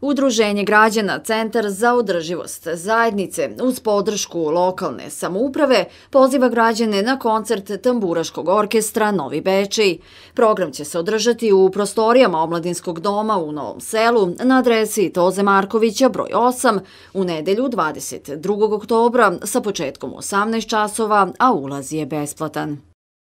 Udruženje građana Centar za održivost zajednice uz podršku lokalne samouprave poziva građane na koncert Tamburaškog orkestra Novi Bečej. Program će se održati u prostorijama Omladinskog doma u Novom selu na adresi Toze Markovića broj 8 u nedelju 22. oktobra sa početkom 18 časova, a ulaz je besplatan.